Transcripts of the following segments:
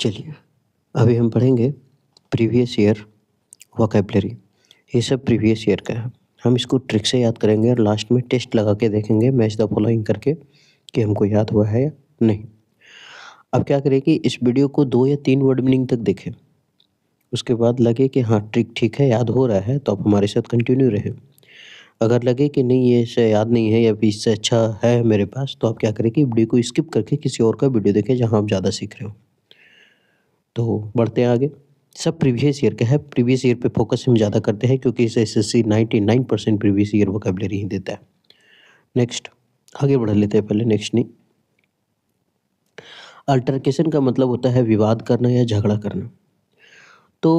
चलिए अभी हम पढ़ेंगे प्रीवियस ईयर वोकेबलरी ये सब प्रीवियस ईयर का है हम इसको ट्रिक से याद करेंगे और लास्ट में टेस्ट लगा के देखेंगे मैच द फॉलोइंग करके कि हमको याद हुआ है या नहीं अब क्या करें कि इस वीडियो को दो या तीन वर्ड मीनिंग तक देखें उसके बाद लगे कि हाँ ट्रिक ठीक है याद हो रहा है तो आप हमारे साथ कंटिन्यू रहें अगर लगे कि नहीं ये इससे याद नहीं है या इससे अच्छा है मेरे पास तो आप क्या करें कि वीडियो को स्किप करके किसी और का वीडियो देखें जहाँ आप ज़्यादा सीख रहे हो तो बढ़ते हैं आगे सब प्रीवियस ईयर का है प्रीवियस ईयर पे फोकस हम ज़्यादा करते हैं क्योंकि इसे S S C ninety nine percent previous year vocabulary ही देता है नेक्स्ट आगे बढ़ लेते हैं पहले नेक्स्ट नहीं अल्टरकेशन का मतलब होता है विवाद करना या झगड़ा करना तो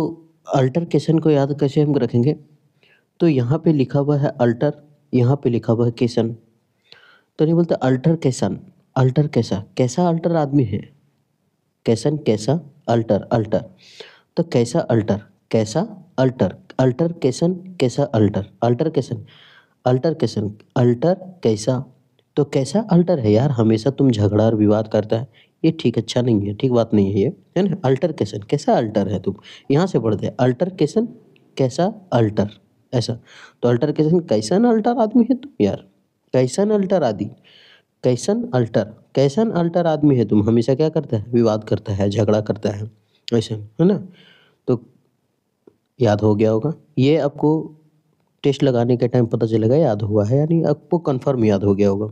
अल्टरकेशन को याद कैसे हम रखेंगे तो यहाँ पे लिखा हुआ है अल्टर यहाँ पे लिखा हुआ है केसन तो नहीं बोलते अल्टर कैसन अल्टर कैसा कैसा अल्टर आदमी है कैसन कैसा अल्टर अल्टर तो कैसा अल्टर कैसा अल्टर अल्टर कैसन कैसा alter altercation altercation alter कैसा तो कैसा अल्टर है यार हमेशा तुम झगड़ा और विवाद करता है ये ठीक अच्छा नहीं है ठीक बात नहीं है ये है ना अल्टर कैसन कैसा अल्टर है तुम यहाँ से पढ़ते हैं अल्टर कैसन कैसा अल्टर ऐसा तो अल्टर कैसन कैसन अल्टर आदमी है तुम यार कैसन अल्टर आदि कैसन अल्टर कैसन अल्टर आदमी है तुम हमेशा क्या करता है विवाद करता है झगड़ा करता है ऐसे है ना तो याद हो गया होगा ये आपको टेस्ट लगाने के टाइम पता चलेगा याद हुआ है यानी आपको कंफर्म याद हो गया होगा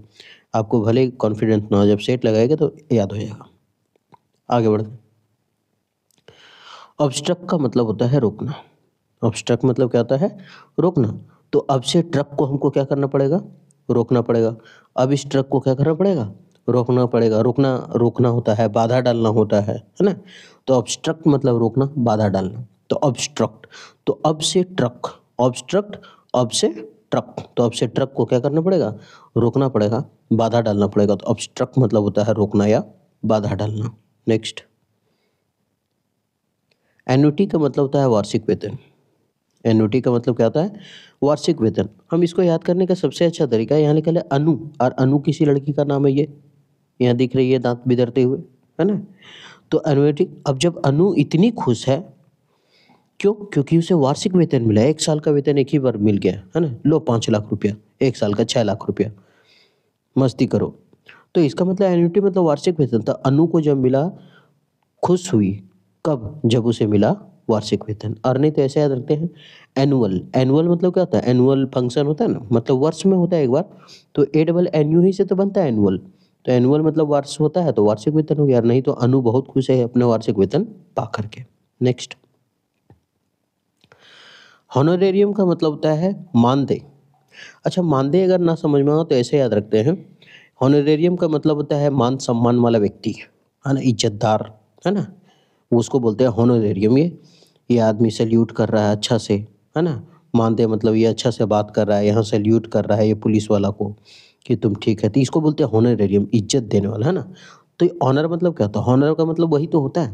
आपको भले कॉन्फिडेंस ना हो जब सेट लगाएगा तो याद हो जाएगा आगे बढ़ते ऑब्स्ट्रक का मतलब होता है रोकना ऑब्स्ट्रक मतलब क्या होता है रोकना तो अब से ट्रक को हमको क्या करना पड़ेगा रोकना पड़ेगा अब इस ट्रक को क्या करना पड़ेगा रोकना पड़ेगा रोकना रोकना होता है बाधा डालना होता है है ना तो ऑब्स्ट्रक्ट मतलब रोकना बाधा डालना तो ऑब्स्ट्रक्ट तो अब से ट्रक ऑब्स्ट्रक्ट अब से ट्रक तो अब से ट्रक को क्या करना पड़ेगा रोकना पड़ेगा बाधा डालना पड़ेगा तो ऑब्स्ट्रक्ट मतलब होता है रोकना या बाधा डालना नेक्स्ट एनुटी का मतलब होता है वार्षिक वेतन एनुटी का मतलब क्या होता है वार्षिक वेतन हम इसको याद करने का सबसे अच्छा तरीका यहाँ लिखा है अनु और अनु किसी लड़की का नाम है ये यहाँ दिख रही है दांत बिदरते हुए है ना तो एनुटी अब जब अनु इतनी खुश है क्यों क्योंकि उसे वार्षिक वेतन मिला है एक साल का वेतन एक ही बार मिल गया है ना लो पाँच लाख रुपया एक साल का छः लाख रुपया मस्ती करो तो इसका मतलब एनुटी मतलब वार्षिक वेतन था तो अनु को जब मिला खुश हुई कब जब उसे मिला वार्षिक वेतन और नहीं तो ऐसे याद रखते हैं एनुअल एनुअल मतलब क्या होता है एनुअल फंक्शन होता है ना मतलब वर्ष में होता है एक बार तो ए डबल एन यू ही से तो बनता है एनुअल तो एनुअल मतलब वर्ष होता है तो वार्षिक वेतन हो गया नहीं तो अनु बहुत खुश है अपने वार्षिक वेतन पा करके नेक्स्ट हॉनोरेरियम का मतलब होता है मानदेय अच्छा मानदेय अगर ना समझ में आओ तो ऐसे याद रखते हैं हॉनरेरियम का मतलब होता है मान सम्मान वाला व्यक्ति है ना इज्जतदार है ना उसको बोलते हैं हॉनरेरियम ये ये आदमी सल्यूट कर रहा है अच्छा से है ना मानते मतलब ये अच्छा से बात कर रहा है यहाँ सल्यूट कर रहा है ये पुलिस वाला को कि तुम ठीक है तो इसको बोलते हैं हॉनरेरियम इज्जत देने वाला है ना तो ऑनर मतलब क्या होता है ऑनर का मतलब वही तो होता है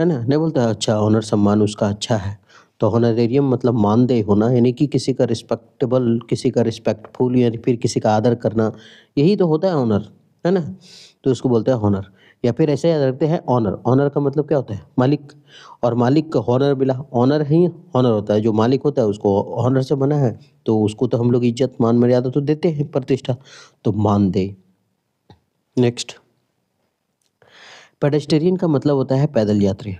है ना नहीं बोलता है अच्छा ऑनर सम्मान उसका अच्छा है तो हॉनरेरियम मतलब मानदेय होना यानी कि किसी का रिस्पेक्टेबल किसी का रिस्पेक्टफुल यानी फिर किसी का आदर करना यही तो होता है ऑनर है ना तो उसको बोलते हैं हॉनर या फिर ऐसे याद रखते हैं ऑनर ऑनर का मतलब क्या होता है मालिक और मालिक का हॉनर मिला ऑनर ही हॉनर होता है जो मालिक होता है उसको हॉनर से बना है तो उसको तो हम लोग इज्जत मान मर्यादा तो देते हैं प्रतिष्ठा तो मान दे नेक्स्ट पेडेस्टेरियन का मतलब होता है पैदल यात्री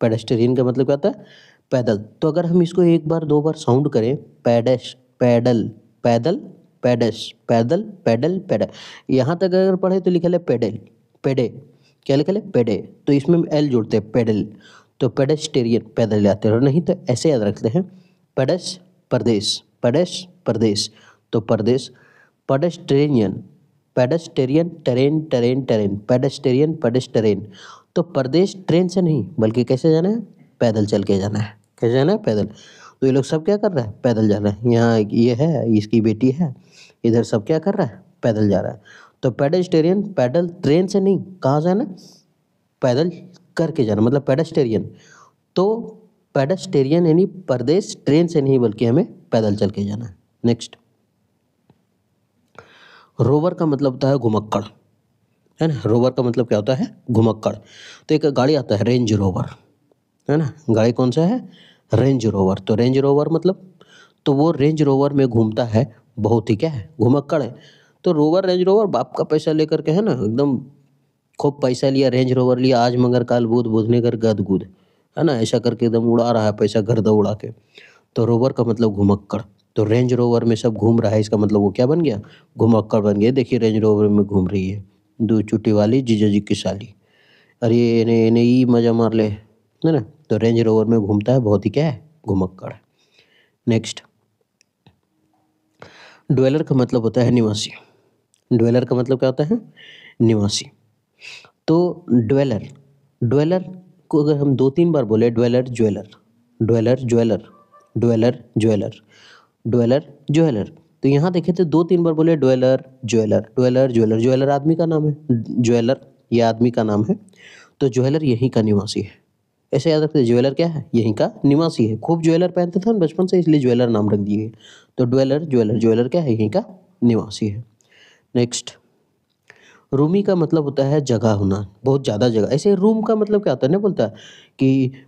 पेडेस्टेरियन का मतलब क्या होता है पैदल तो अगर हम इसको एक बार दो बार साउंड करें पैडेश पैडल पैदल पैडेश पैदल पैडल पैडल यहाँ तक अगर पढ़े तो लिखा है पैडल पेडे क्या लिखा ले पेडे तो इसमें एल जोड़ते हैं पेडल तो पेडेस्टेरियन पैदल जाते हैं नहीं तो ऐसे याद रखते हैं पेडस प्रदेश पेडस प्रदेश तो प्रदेश pedestrian pedestrian train train train pedestrian pedestrian तो प्रदेश ट्रेन से नहीं बल्कि कैसे जाना है पैदल चल के जाना है कैसे जाना है पैदल तो ये लोग सब क्या कर रहे हैं पैदल जा रहे हैं यहाँ ये है इसकी बेटी है इधर सब क्या कर रहा है पैदल जा रहा है तो पेडेस्टेरियन पैडल ट्रेन से नहीं कहाँ से है ना पैदल करके जाना मतलब पेडेस्टेरियन तो पेडेस्टेरियन यानी परदेश ट्रेन से नहीं बल्कि हमें पैदल चल के जाना है नेक्स्ट रोवर का मतलब होता है घुमक्कड़ है ना रोवर का मतलब क्या होता है घुमक्कड़ तो एक गाड़ी आता है रेंज रोवर है ना गाड़ी कौन सा है रेंज रोवर तो रेंज रोवर मतलब तो वो रेंज रोवर में घूमता है बहुत ही क्या है घुमक्कड़ है तो रोवर रेंज रोवर बाप का पैसा लेकर के है ना एकदम खूब पैसा लिया रेंज रोवर लिया आज मगर काल बुध बुधने कर गद गुद है ना ऐसा करके एकदम उड़ा रहा है पैसा घर उड़ा के तो रोवर का मतलब घुमक्कड़ तो रेंज रोवर में सब घूम रहा है इसका मतलब वो क्या बन गया घुमक्कड़ बन गया देखिए रेंज रोवर में घूम रही है दो चुट्टी वाली जीजा जी की साली अरे इन्हें इन्हें ई मज़ा मार ले है ना तो रेंज रोवर में घूमता है बहुत ही क्या है घुमक्कड़ नेक्स्ट ड्वेलर का मतलब होता है निवासी ड्वेलर का मतलब क्या होता है निवासी तो ड्वेलर ड्वेलर को अगर हम दो तीन बार बोले dweller jeweller dweller jeweller dweller jeweller dweller jeweller तो यहाँ देखे थे दो तीन बार बोले dweller jeweller dweller jeweller jeweller आदमी का नाम है ज्वेलर यह आदमी का नाम है तो ज्वेलर यहीं का निवासी है ऐसे याद रखते ज्वेलर क्या है यहीं का निवासी है खूब ज्वेलर पहनते थे बचपन से इसलिए ज्वेलर नाम रख दिए तो ड्वेलर ज्वेलर ज्वेलर क्या है यहीं का निवासी है नेक्स्ट रूमी का मतलब होता है जगह होना बहुत ज़्यादा जगह ऐसे रूम का मतलब क्या होता है ना बोलता है कि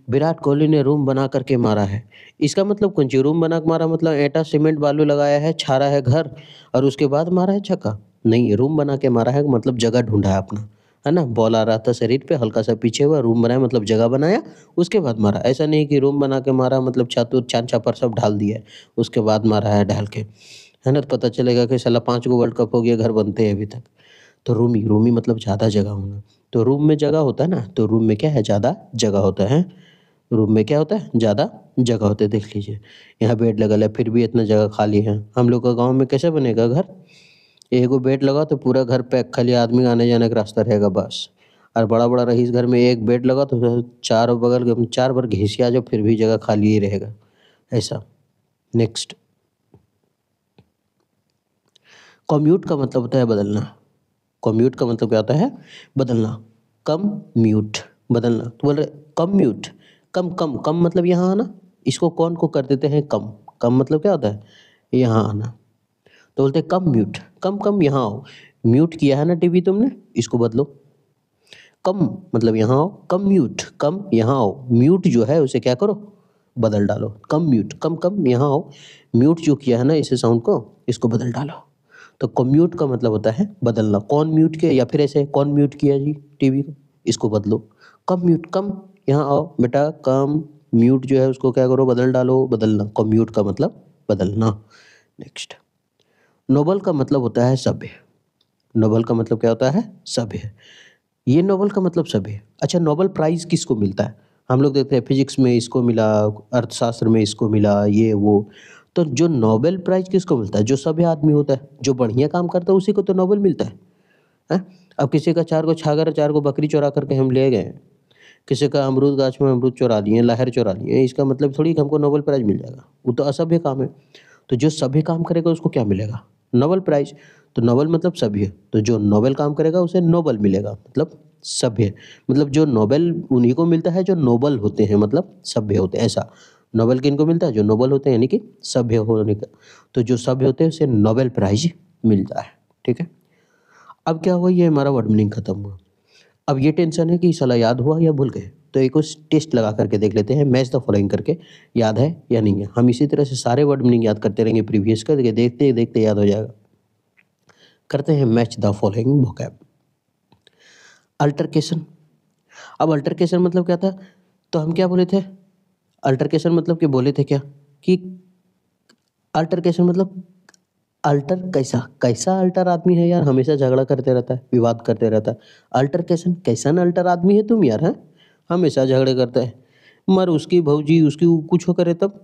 विराट कोहली ने रूम बना करके मारा है इसका मतलब कौन चीज़ रूम बना के मारा मतलब ऐटा सीमेंट बालू लगाया है छारा है घर और उसके बाद मारा है छक्का नहीं रूम बना के मारा है मतलब जगह ढूंढा है अपना है ना बॉल आ रहा था शरीर पे हल्का सा पीछे हुआ रूम बनाया मतलब जगह बनाया उसके बाद मारा ऐसा नहीं कि रूम बना के मारा मतलब छात्र छान छापर सब ढाल दिया उसके बाद मारा है ढाल के है ना तो पता चलेगा कि सला पाँच को वर्ल्ड कप हो गया घर बनते हैं अभी तक तो रूमी रूमी मतलब ज़्यादा जगह होना तो रूम में जगह होता है ना तो रूम में क्या है ज़्यादा जगह होता है रूम में क्या होता है ज़्यादा जगह होता है देख लीजिए यहाँ बेड लगा है फिर भी इतना जगह खाली है हम लोग का गाँव में कैसे बनेगा घर एगो बेड लगा तो पूरा घर पैक खाली आदमी आने जाने का रास्ता रहेगा बस और बड़ा बड़ा रहीस घर में एक बेड लगा तो चार बगल चार बार घिसिया जाओ फिर भी जगह खाली ही रहेगा ऐसा नेक्स्ट कॉम्यूट का मतलब होता है बदलना कॉम्यूट का मतलब क्या होता है बदलना कम म्यूट बदलना तो बोल रहे कम म्यूट कम कम कम मतलब यहाँ आना इसको कौन को कर देते हैं कम कम मतलब क्या होता है यहाँ आना तो बोलते हैं कम म्यूट कम कम यहाँ आओ म्यूट किया है ना टीवी तुमने इसको बदलो कम मतलब यहाँ आओ कम म्यूट कम यहाँ आओ म्यूट जो है उसे क्या करो बदल डालो कम म्यूट कम कम यहाँ आओ म्यूट जो किया है ना इसे साउंड को इसको बदल डालो तो कम्यूट का मतलब होता है बदलना कौन म्यूट किया या फिर ऐसे कौन म्यूट किया जी टीवी को इसको बदलो कम म्यूट कम यहाँ आओ बेटा कम म्यूट जो है उसको क्या करो बदल डालो बदलना कम्यूट का मतलब बदलना नेक्स्ट नोबल का मतलब होता है सभ्य नोबल का मतलब क्या होता है सभ्य ये नोबल का मतलब सभ्य अच्छा नोबल प्राइज़ किसको मिलता है हम लोग देखते हैं फिजिक्स में इसको मिला अर्थशास्त्र में इसको मिला ये वो तो जो नोबेल प्राइज किसको मिलता है जो सभ्य आदमी होता है जो बढ़िया काम करता है उसी को तो नोबेल मिलता है है हाँ? अब किसी का चार को छागर चार को बकरी चोरा करके हम ले गए किसी का अमरूद गाछ में अमरूद चोरा लिए लहर चोरा लिए इसका मतलब थोड़ी हमको नोबेल प्राइज़ मिल जाएगा वो तो असभ्य काम है तो जो सभ्य काम करेगा उसको क्या मिलेगा नोबेल प्राइज तो नोबेल मतलब सभ्य तो जो नोबेल काम करेगा उसे नोबेल मिलेगा मतलब सभ्य मतलब जो नोबेल उन्हीं को मिलता है जो नोबल होते हैं मतलब सभ्य होते हैं ऐसा नोबेल को मिलता है जो नोबेल होते हैं यानी कि सभ्य होने का तो जो सभ्य होते हैं उसे नोबेल प्राइज मिलता है ठीक है अब क्या हुआ ये हमारा वर्ड मीनिंग खत्म हुआ अब ये टेंशन है कि सलाह याद हुआ या भूल गए तो एक उस टेस्ट लगा करके देख लेते हैं मैच द फॉलोइंग करके याद है या नहीं है हम इसी तरह से सारे वर्ड मीनिंग याद करते रहेंगे प्रीवियस करके देखते देखते याद हो जाएगा करते हैं match the following vocab altercation अब अल्टरकेशन मतलब क्या था तो हम क्या बोले थे अल्टरकेशन मतलब कि बोले थे क्या कि अल्टरकेशन मतलब अल्टर कैसा कैसा अल्टर आदमी है यार हमेशा झगड़ा करते रहता है विवाद करते रहता है अल्टरकेशन कैसन कैसा ना अल्टर आदमी है तुम यार है हमेशा झगड़े करते है मर उसकी भौजी उसकी कुछ हो करे तब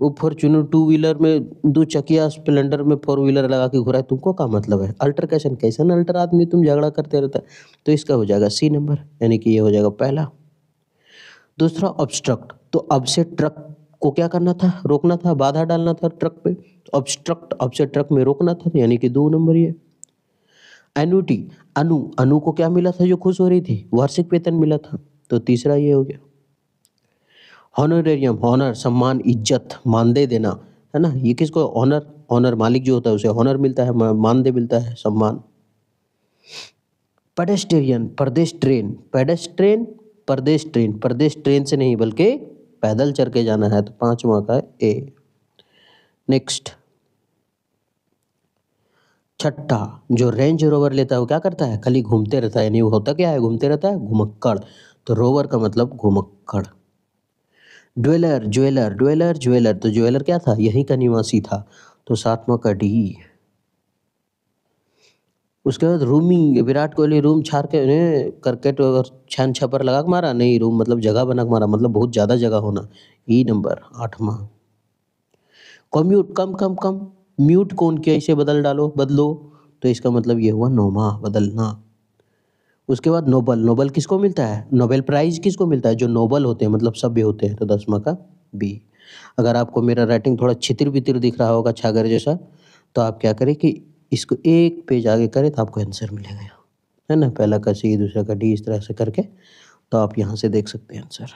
वो फॉर्चूनर टू व्हीलर में दो चकिया स्प्लेंडर में फोर व्हीलर लगा के घुरा तुमको का मतलब है अल्टर कैसन कैसा ना अल्टर आदमी तुम झगड़ा करते रहता है तो इसका हो जाएगा सी नंबर यानी कि ये हो जाएगा पहला दूसरा ऑब्स्ट्रक्ट तो अब से ट्रक को क्या करना था रोकना था बाधा डालना था ट्रक पे ऑब्स्ट्रक्ट अब से ट्रक में रोकना था यानी कि दो नंबर ये एनुटी अनु अनु को क्या मिला था जो खुश हो रही थी वार्षिक वेतन मिला था तो तीसरा ये हो गया हॉनरेरियम हॉनर सम्मान इज्जत मानदेय देना है ना ये किसको ऑनर ऑनर मालिक जो होता है उसे ऑनर मिलता है मानदेय मिलता है सम्मान पेडेस्टेरियन प्रदेश ट्रेन पेडेस्ट्रेन प्रदेश ट्रेन प्रदेश ट्रेन से नहीं बल्कि पैदल चल के जाना है तो पांचवा का ए नेक्स्ट छठा जो रेंज रोवर लेता है वो क्या करता है खाली घूमते रहता है यानी वो होता क्या है घूमते रहता है घुमक्कड़ तो रोवर का मतलब घुमक्कड़ ज्वेलर ज्वेलर ज्वेलर ज्वेलर तो ज्वेलर क्या था यहीं का निवासी था तो सातवा का डी उसके बाद रूमिंग विराट कोहली रूम छार के उन्हें क्रिकेट और छन छपर लगा के मारा नहीं रूम मतलब जगह बना के मारा मतलब बहुत ज़्यादा जगह होना ई नंबर आठवा कम्यूट कम कम कम म्यूट कौन किया इसे बदल डालो बदलो तो इसका मतलब ये हुआ नोमा बदलना उसके बाद नोबल नोबल किसको मिलता है नोबेल प्राइज़ किसको मिलता है जो नोबल होते हैं मतलब सभ्य होते हैं तो दसवा का बी अगर आपको मेरा राइटिंग थोड़ा छितिर बितिर दिख रहा होगा छागर जैसा तो आप क्या करें कि इसको एक पेज आगे करें तो आपको आंसर मिलेगा यहाँ है ना पहला का सी दूसरा का डी इस तरह से करके तो आप यहाँ से देख सकते हैं आंसर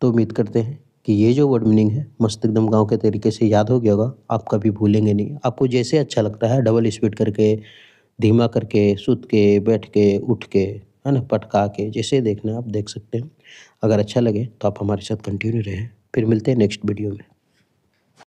तो उम्मीद करते हैं कि ये जो वर्ड मीनिंग है मस्त एकदम गाँव के तरीके से याद हो गया होगा आप कभी भूलेंगे नहीं आपको जैसे अच्छा लगता है डबल स्पीड करके धीमा करके सुत के बैठ के उठ के है ना पटका के जैसे देखना आप देख सकते हैं अगर अच्छा लगे तो आप हमारे साथ कंटिन्यू रहें फिर मिलते हैं नेक्स्ट वीडियो में